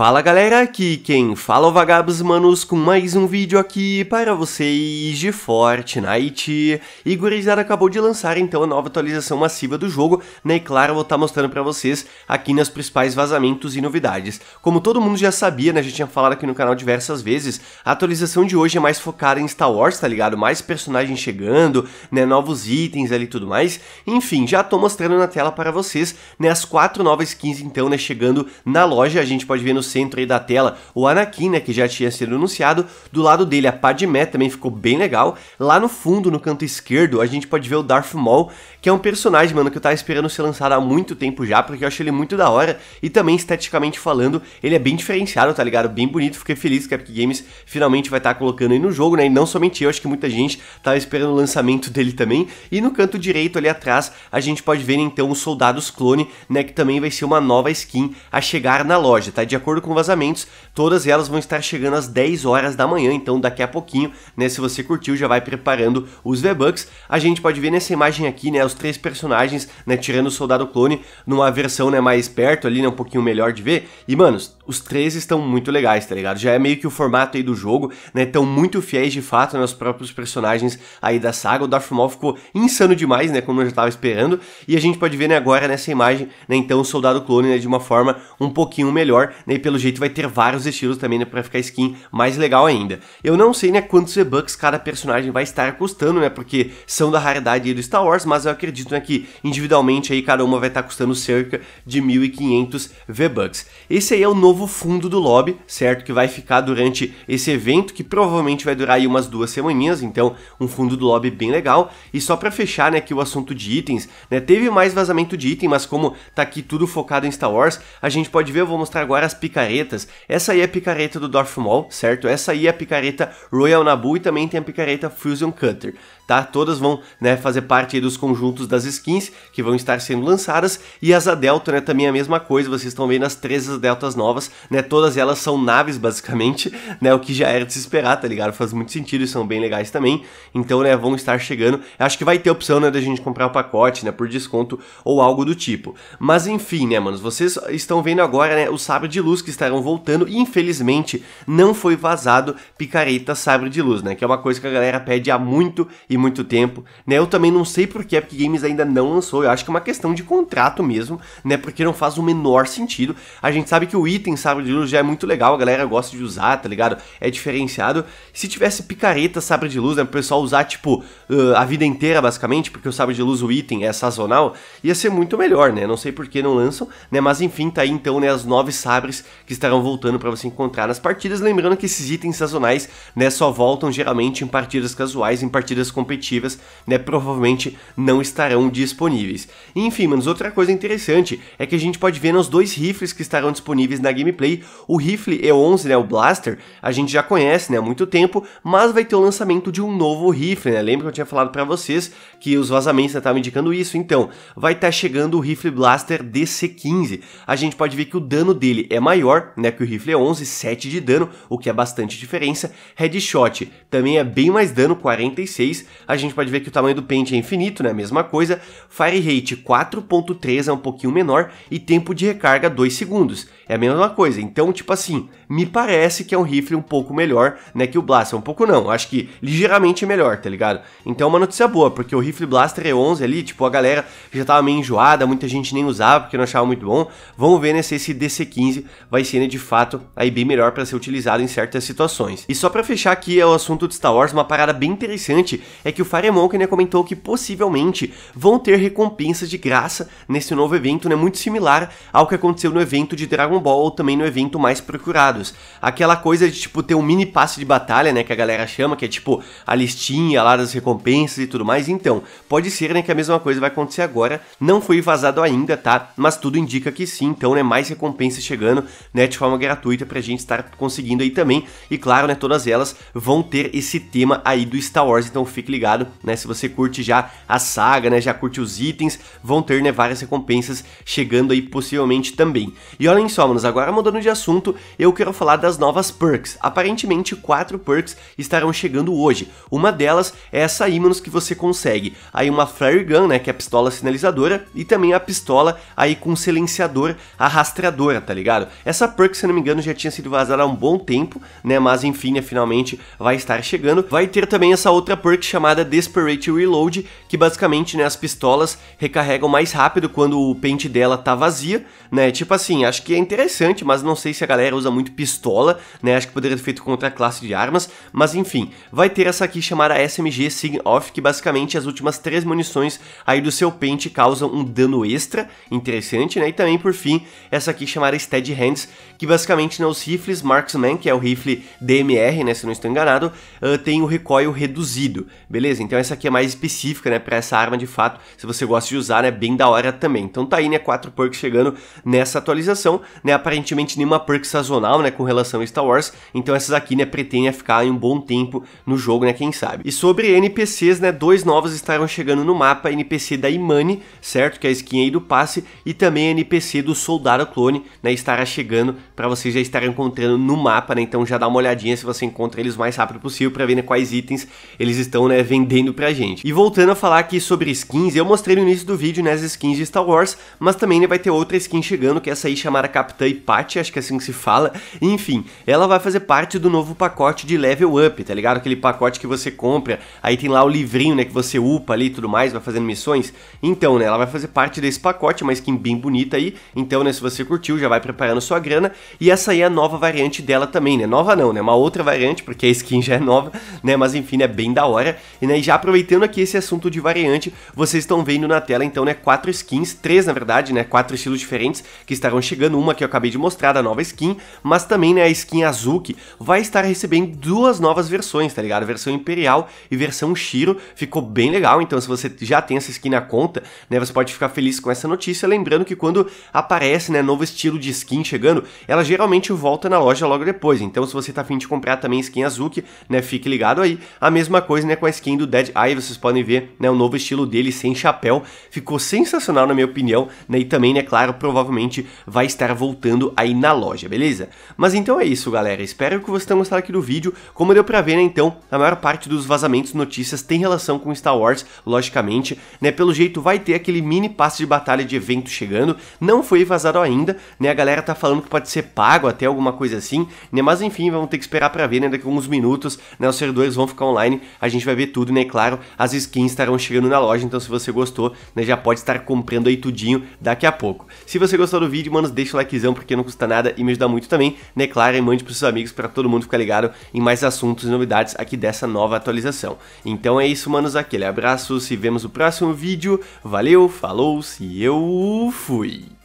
Fala galera, aqui quem fala é o Vagabos Manos com mais um vídeo aqui para vocês de Fortnite. E Gurizada acabou de lançar então a nova atualização massiva do jogo, né? E claro, vou estar tá mostrando para vocês aqui nos principais vazamentos e novidades. Como todo mundo já sabia, né? a gente tinha falado aqui no canal diversas vezes, a atualização de hoje é mais focada em Star Wars, tá ligado? Mais personagens chegando, né? Novos itens ali e tudo mais. Enfim, já estou mostrando na tela para vocês, né? As quatro novas skins então, né? Chegando na loja, a gente pode ver no centro aí da tela o Anakin, né, que já tinha sido anunciado. Do lado dele a Padmé também ficou bem legal. Lá no fundo, no canto esquerdo, a gente pode ver o Darth Maul, que é um personagem, mano, que eu tava esperando ser lançado há muito tempo já, porque eu acho ele muito da hora. E também, esteticamente falando, ele é bem diferenciado, tá ligado? Bem bonito. Fiquei feliz que a Epic Games finalmente vai estar tá colocando aí no jogo, né? E não somente eu, acho que muita gente tava esperando o lançamento dele também. E no canto direito ali atrás, a gente pode ver então os soldados clone, né? Que também vai ser uma nova skin a chegar na loja, tá? De acordo acordo com vazamentos, todas elas vão estar chegando às 10 horas da manhã, então daqui a pouquinho, né, se você curtiu, já vai preparando os V-Bucks. A gente pode ver nessa imagem aqui, né, os três personagens, né, tirando o Soldado Clone numa versão, né, mais perto ali, né, um pouquinho melhor de ver. E, mano, os três estão muito legais, tá ligado? Já é meio que o formato aí do jogo, né, tão muito fiéis de fato né, aos próprios personagens aí da saga. O Darth Maul ficou insano demais, né, como eu já tava esperando. E a gente pode ver, né, agora nessa imagem, né, então o Soldado Clone, né, de uma forma um pouquinho melhor, né, pelo jeito vai ter vários estilos também, né, pra ficar skin mais legal ainda. Eu não sei, né, quantos V bucks cada personagem vai estar custando, né, porque são da raridade do Star Wars, mas eu acredito, né, que individualmente aí cada uma vai estar custando cerca de 1.500 V-Bucks. Esse aí é o novo fundo do lobby, certo, que vai ficar durante esse evento, que provavelmente vai durar aí umas duas semaninhas, então um fundo do lobby bem legal. E só para fechar, né, que o assunto de itens, né, teve mais vazamento de item, mas como tá aqui tudo focado em Star Wars, a gente pode ver, eu vou mostrar agora as picaretas, essa aí é a picareta do Darth Maul, certo? Essa aí é a picareta Royal Naboo e também tem a picareta Fusion Cutter, tá? Todas vão, né, fazer parte dos conjuntos das skins que vão estar sendo lançadas e as a Delta, né, também é a mesma coisa, vocês estão vendo as três Deltas novas, né? Todas elas são naves basicamente, né, o que já era de se esperar, tá ligado? Faz muito sentido e são bem legais também. Então, né, vão estar chegando. Acho que vai ter opção, né, da gente comprar o pacote, né, por desconto ou algo do tipo. Mas enfim, né, manos, vocês estão vendo agora, né, o sabre de luz que estarão voltando e infelizmente não foi vazado picareta sabre de luz, né? Que é uma coisa que a galera pede há muito e muito tempo, né? Eu também não sei porque a Epic Games ainda não lançou, eu acho que é uma questão de contrato mesmo, né? Porque não faz o menor sentido. A gente sabe que o item sabre de luz já é muito legal, a galera gosta de usar, tá ligado? É diferenciado. Se tivesse picareta sabre de luz, né? O pessoal usar, tipo, uh, a vida inteira, basicamente, porque o sabre de luz, o item, é sazonal, ia ser muito melhor, né? Não sei por que não lançam, né? Mas enfim, tá aí então, né? As nove sabres que estarão voltando para você encontrar nas partidas. Lembrando que esses itens sazonais né, só voltam geralmente em partidas casuais, em partidas competitivas, né, provavelmente não estarão disponíveis. Enfim, manos, outra coisa interessante é que a gente pode ver nos dois rifles que estarão disponíveis na gameplay. O rifle E11, né, o Blaster, a gente já conhece né, há muito tempo, mas vai ter o lançamento de um novo rifle. Né? Lembra que eu tinha falado para vocês que os vazamentos estavam indicando isso? Então, vai estar tá chegando o rifle Blaster DC-15. A gente pode ver que o dano dele é maior maior, né, que o rifle é 11, 7 de dano, o que é bastante diferença. Headshot também é bem mais dano, 46. A gente pode ver que o tamanho do pente é infinito, né, mesma coisa. Fire rate 4.3 é um pouquinho menor e tempo de recarga 2 segundos. É a mesma coisa. Então, tipo assim, me parece que é um rifle um pouco melhor, né, que o Blaster. Um pouco não, acho que ligeiramente melhor, tá ligado? Então é uma notícia boa, porque o rifle Blaster é 11 ali, tipo, a galera já tava meio enjoada, muita gente nem usava porque não achava muito bom. Vamos ver né, se esse DC-15 vai sendo né, de fato aí bem melhor para ser utilizado em certas situações. E só para fechar aqui é o assunto de Star Wars, uma parada bem interessante é que o Firemonk né, comentou que possivelmente vão ter recompensas de graça nesse novo evento, né, muito similar ao que aconteceu no evento de Dragon Ball ou também no evento mais procurados. Aquela coisa de tipo ter um mini passe de batalha, né, que a galera chama, que é tipo a listinha lá das recompensas e tudo mais. Então, pode ser né, que a mesma coisa vai acontecer agora. Não foi vazado ainda, tá? Mas tudo indica que sim, então né, mais recompensas chegando né, de forma gratuita para a gente estar conseguindo aí também. E claro, né, todas elas vão ter esse tema aí do Star Wars, então fique ligado, né, se você curte já a saga, né, já curte os itens, vão ter, né, várias recompensas chegando aí possivelmente também. E olhem só, manos, agora mudando de assunto, eu quero falar das novas perks. Aparentemente, quatro perks estarão chegando hoje. Uma delas é essa aí, manos, que você consegue aí uma flare gun, né, que é a pistola sinalizadora, e também a pistola aí com silenciador arrastradora, tá ligado? Essa perk, se não me engano, já tinha sido vazada há um bom tempo, né? Mas enfim, né, finalmente vai estar chegando. Vai ter também essa outra perk chamada Desperate Reload, que basicamente, né, as pistolas recarregam mais rápido quando o pente dela tá vazia, né? Tipo assim, acho que é interessante, mas não sei se a galera usa muito pistola, né? Acho que poderia ter feito contra a classe de armas, mas enfim, vai ter essa aqui chamada SMG Sig Off, que basicamente as últimas três munições aí do seu pente causam um dano extra, interessante, né? E também por fim, essa aqui chamada Steady Hands que basicamente né, os rifles Marksman, que é o rifle DMR, né, se não estou enganado, uh, tem o recoil reduzido, beleza? Então essa aqui é mais específica, né, para essa arma de fato, se você gosta de usar, né, bem da hora também. Então tá aí, né, quatro perks chegando nessa atualização, né, aparentemente nenhuma perk sazonal, né, com relação a Star Wars, então essas aqui, né, pretendem ficar em um bom tempo no jogo, né, quem sabe. E sobre NPCs, né, dois novos estarão chegando no mapa, NPC da Imani, certo, que é a skin aí do passe, e também NPC do Soldado Clone, né, estará chegando chegando para vocês já estarem encontrando no mapa, né? Então já dá uma olhadinha se você encontra eles o mais rápido possível para ver né, quais itens eles estão né, vendendo pra gente. E voltando a falar aqui sobre skins, eu mostrei no início do vídeo né, as skins de Star Wars, mas também né, vai ter outra skin chegando, que é essa aí chamada Capitã Ipate, acho que é assim que se fala. Enfim, ela vai fazer parte do novo pacote de level up, tá ligado? Aquele pacote que você compra, aí tem lá o livrinho, né, que você upa ali e tudo mais, vai fazendo missões. Então, né, ela vai fazer parte desse pacote, é uma skin bem bonita aí. Então, né, se você curtiu, já vai preparando sua grana, e essa aí é a nova variante dela também, né? Nova não, né? Uma outra variante, porque a skin já é nova, né? Mas enfim, é né? bem da hora. E né, já aproveitando aqui esse assunto de variante, vocês estão vendo na tela então, né, quatro skins, três na verdade, né, quatro estilos diferentes que estarão chegando, uma que eu acabei de mostrar da nova skin, mas também, né, a skin Azuki vai estar recebendo duas novas versões, tá ligado? A versão Imperial e versão Shiro, ficou bem legal, então se você já tem essa skin na conta, né, você pode ficar feliz com essa notícia, lembrando que quando aparece, né, novo estilo de skin chegando chegando, ela geralmente volta na loja logo depois. Então, se você tá afim de comprar também skin Azuki, né, fique ligado aí. A mesma coisa, né, com a skin do Dead Eye, vocês podem ver, né, o novo estilo dele sem chapéu. Ficou sensacional, na minha opinião, né, e também, né, claro, provavelmente vai estar voltando aí na loja, beleza? Mas então é isso, galera. Espero que vocês tenham gostado aqui do vídeo. Como deu pra ver, né, então, a maior parte dos vazamentos, notícias tem relação com Star Wars, logicamente, né, pelo jeito vai ter aquele mini passe de batalha de evento chegando. Não foi vazado ainda, né, a galera tá falando falando que pode ser pago até alguma coisa assim, né? Mas enfim, vamos ter que esperar para ver, né? Daqui a alguns minutos, né? Os servidores vão ficar online, a gente vai ver tudo, né? Claro, as skins estarão chegando na loja, então se você gostou, né? Já pode estar comprando aí tudinho daqui a pouco. Se você gostou do vídeo, mano, deixa o likezão porque não custa nada e me ajuda muito também, né? Claro, e mande pros seus amigos para todo mundo ficar ligado em mais assuntos e novidades aqui dessa nova atualização. Então é isso, manos, aquele abraço, se vemos no próximo vídeo, valeu, falou, se eu fui!